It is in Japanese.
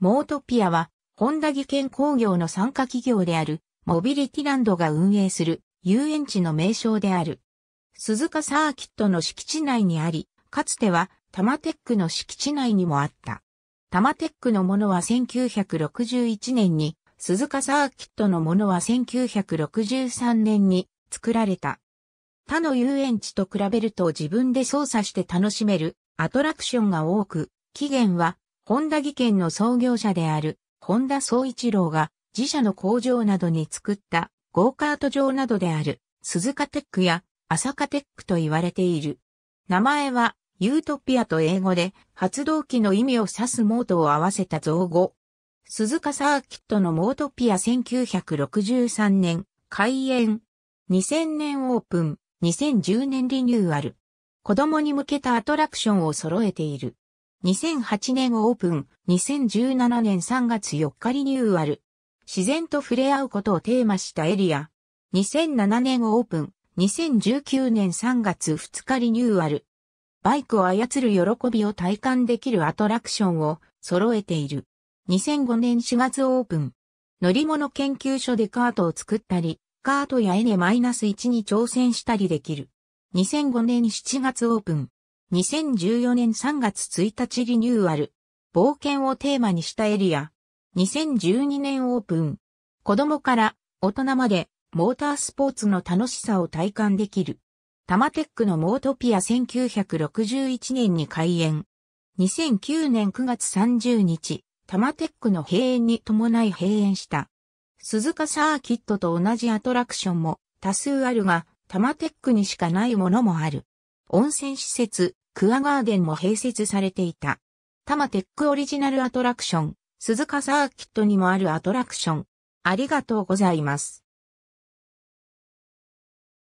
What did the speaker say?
モートピアは、ホンダ技研工業の参加企業である、モビリティランドが運営する遊園地の名称である。鈴鹿サーキットの敷地内にあり、かつてはタマテックの敷地内にもあった。タマテックのものは1961年に、鈴鹿サーキットのものは1963年に作られた。他の遊園地と比べると自分で操作して楽しめるアトラクションが多く、期限は本田技研の創業者である本田総一郎が自社の工場などに作ったゴーカート場などである鈴鹿テックや朝霞テックと言われている。名前はユートピアと英語で発動機の意味を指すモートを合わせた造語。鈴鹿サーキットのモートピア1963年開園。2000年オープン、2010年リニューアル。子供に向けたアトラクションを揃えている。2008年オープン、2017年3月4日リニューアル。自然と触れ合うことをテーマしたエリア。2007年オープン、2019年3月2日リニューアル。バイクを操る喜びを体感できるアトラクションを揃えている。2005年4月オープン。乗り物研究所でカートを作ったり、カートやエネ -1 に挑戦したりできる。2005年7月オープン。2014年3月1日リニューアル、冒険をテーマにしたエリア、2012年オープン、子供から大人までモータースポーツの楽しさを体感できる。タマテックのモートピア1961年に開園。2009年9月30日、タマテックの閉園に伴い閉園した。鈴鹿サーキットと同じアトラクションも多数あるが、タマテックにしかないものもある。温泉施設、クアガーデンも併設されていた。多摩テックオリジナルアトラクション、鈴鹿サーキットにもあるアトラクション。ありがとうございます。